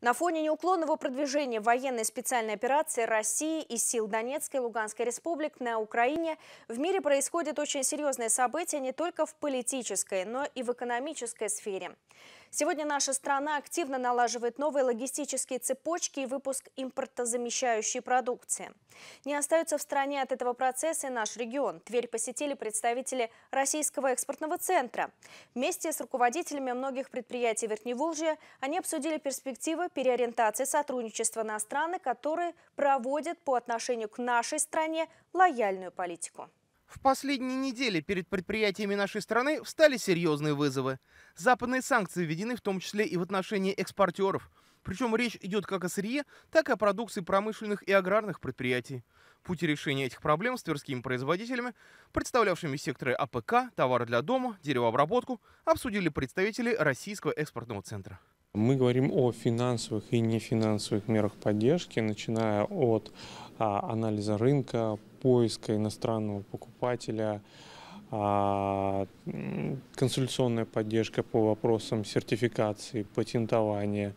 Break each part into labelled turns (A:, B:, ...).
A: На фоне неуклонного продвижения военной специальной операции России и сил Донецкой и Луганской республик на Украине в мире происходят очень серьезные события не только в политической, но и в экономической сфере. Сегодня наша страна активно налаживает новые логистические цепочки и выпуск импортозамещающей продукции. Не остается в стране от этого процесса и наш регион. Тверь посетили представители Российского экспортного центра. Вместе с руководителями многих предприятий Верхневолжья они обсудили перспективы переориентации сотрудничества на страны, которые проводят по отношению к нашей стране лояльную политику.
B: В последние недели перед предприятиями нашей страны встали серьезные вызовы. Западные санкции введены в том числе и в отношении экспортеров. Причем речь идет как о сырье, так и о продукции промышленных и аграрных предприятий. Пути решения этих проблем с тверскими производителями, представлявшими секторы АПК, товары для дома, деревообработку, обсудили представители Российского экспортного центра.
C: Мы говорим о финансовых и нефинансовых мерах поддержки, начиная от а, анализа рынка поиска иностранного покупателя, а, консультационная поддержка по вопросам сертификации, патентования,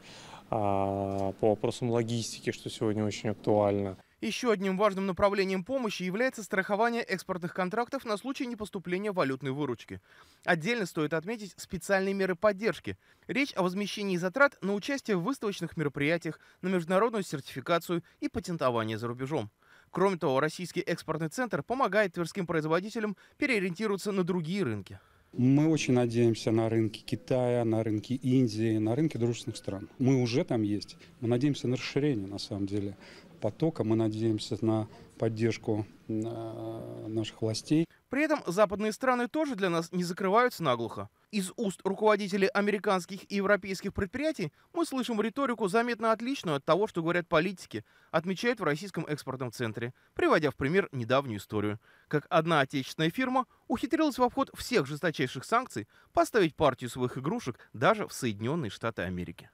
C: а, по вопросам логистики, что сегодня очень актуально.
B: Еще одним важным направлением помощи является страхование экспортных контрактов на случай непоступления валютной выручки. Отдельно стоит отметить специальные меры поддержки. Речь о возмещении затрат на участие в выставочных мероприятиях, на международную сертификацию и патентование за рубежом. Кроме того, Российский экспортный центр помогает тверским производителям переориентироваться на другие рынки.
D: Мы очень надеемся на рынки Китая, на рынки Индии, на рынки дружественных стран. Мы уже там есть. Мы надеемся на расширение, на самом деле, потока. Мы надеемся на поддержку
B: э, наших властей. При этом западные страны тоже для нас не закрываются наглухо. Из уст руководителей американских и европейских предприятий мы слышим риторику, заметно отличную от того, что говорят политики, отмечают в Российском экспортном центре, приводя в пример недавнюю историю, как одна отечественная фирма ухитрилась в обход всех жесточайших санкций поставить партию своих игрушек даже в Соединенные Штаты Америки.